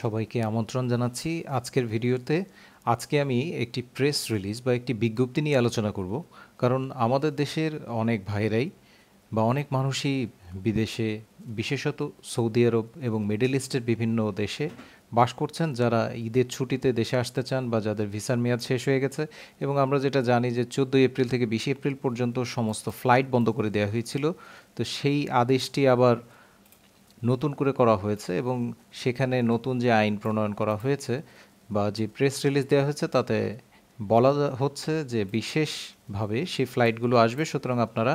সবাইকে আমন্ত্রণ জানাচ্ছি আজকের ভিডিওতে আজকে আমি একটি প্রেস রিলিজ বা একটি বিজ্ঞপ্তি নিয়ে আলোচনা করব কারণ আমাদের দেশের অনেক ভাইরাই বা অনেক মানুষই বিদেশে বিশেষত সৌদি আরব এবং মিডল ইস্টের বিভিন্ন দেশে বাস করছেন যারা ঈদের ছুটিতে দেশে আসতে চান বা যাদের ভিসার মেয়াদ শেষ হয়ে গেছে এবং আমরা যেটা জানি যে চোদ্দোই এপ্রিল থেকে বিশে এপ্রিল পর্যন্ত সমস্ত ফ্লাইট বন্ধ করে দেওয়া হয়েছিল তো সেই আদেশটি আবার নতুন করে করা হয়েছে এবং সেখানে নতুন যে আইন প্রণয়ন করা হয়েছে বা যে প্রেস রিলিজ দেওয়া হয়েছে তাতে বলা হচ্ছে যে বিশেষভাবে সেই ফ্লাইটগুলো আসবে সুতরাং আপনারা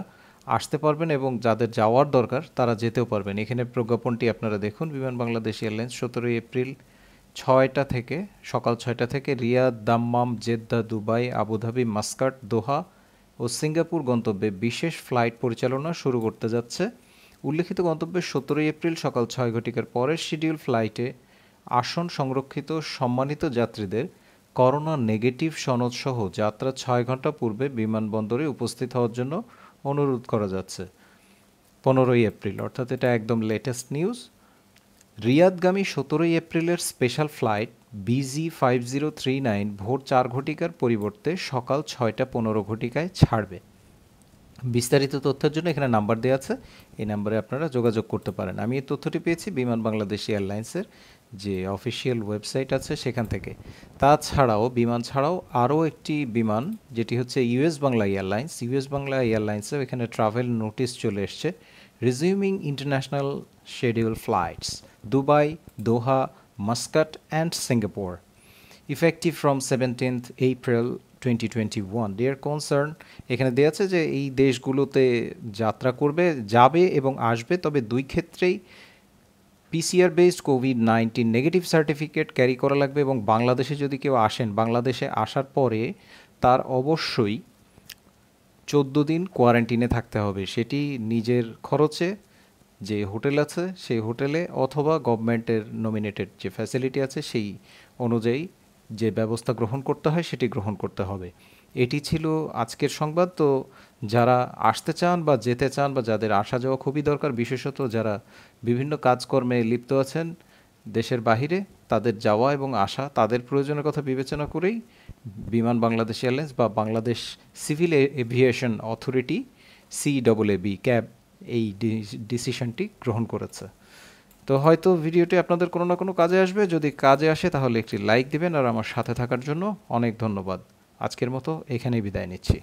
আসতে পারবেন এবং যাদের যাওয়ার দরকার তারা যেতেও পারবেন এখানে প্রজ্ঞাপনটি আপনারা দেখুন বিমান বাংলাদেশ এয়ারলাইন্স সতেরোই এপ্রিল ছয়টা থেকে সকাল ছয়টা থেকে Riyadh Dammam Jeddah Dubai Abu Dhabi Muscat Doha ও সিঙ্গাপুর গন্তব্যে বিশেষ ফ্লাইট পরিচালনা শুরু করতে যাচ্ছে উল্লেখিত গন্তব্যে সতেরোই এপ্রিল সকাল ছয় ঘটিকার পরের শিডিউল ফ্লাইটে আসন সংরক্ষিত সম্মানিত যাত্রীদের করোনা নেগেটিভ সনদসহ যাত্রা ছয় ঘন্টা পূর্বে বিমানবন্দরে উপস্থিত হওয়ার জন্য অনুরোধ করা যাচ্ছে পনেরোই এপ্রিল অর্থাৎ এটা একদম লেটেস্ট নিউজ রিয়াদগামী সতেরোই এপ্রিলের special flight BG five zero three nine ভোর চার ঘটিকার পরিবর্তে সকাল ছয়টা পনেরো ঘটিকায় ছাড়বে বিস্তারিত তথ্যের জন্য এখানে নাম্বার দেওয়া আছে এই নাম্বারে আপনারা যোগাযোগ করতে পারেন আমি এই তথ্যটি পেয়েছি বিমান বাংলাদেশ এয়ারলাইন্সের যে অফিসিয়াল ওয়েবসাইট আছে সেখান থেকে তাছাড়াও বিমান ছাড়াও আরও একটি বিমান যেটি হচ্ছে US Bangla airlines US Bangla এয়ারলাইন্সেও এখানে ট্রাভেল নোটিস চলে এসছে resuming international schedule flights Dubai Doha Muscat and Singapore effective from seventeenth April 2021 their concern এখানে দেওয়া আছে যে এই দেশগুলোতে যাত্রা করবে যাবে এবং আসবে তবে দুই ক্ষেত্রেই PCR based COVID nineteen negative certificate carry করা লাগবে এবং বাংলাদেশে যদি কেউ আসেন বাংলাদেশে আসার পরে তার অবশ্যই চোদ্দ দিন কোয়ারেন্টিনে থাকতে হবে সেটি নিজের খরচে যে হোটেল আছে সেই হোটেলে অথবা গভর্নমেন্টের নমিনেটেড যে ফ্যাসিলিটি আছে সেই অনুযায়ী যে ব্যবস্থা গ্রহণ করতে হয় সেটি গ্রহণ করতে হবে এটি ছিল আজকের সংবাদ তো যারা আসতে চান বা যেতে চান বা যাদের আসা যাওয়া খুবই দরকার বিশেষত যারা বিভিন্ন কাজকর্মে লিপ্ত আছেন দেশের বাহিরে তাদের যাওয়া এবং আসা তাদের প্রয়োজনের কথা বিবেচনা করেই বিমান বাংলাদেশ এয়ারলাইন্স বা Bangladesh civil aviation authority C double A B CAAB এই ডিসিশনটি গ্রহণ করেছে তো হয়তো ভিডিওটি আপনাদের কোনো না কোনো কাজে আসবে যদি কাজে আসে তাহলে একটি লাইক দিবেন আর আমার সাথে থাকার জন্য অনেক ধন্যবাদ আজকের মতো এখানেই বিদায় নিচ্ছি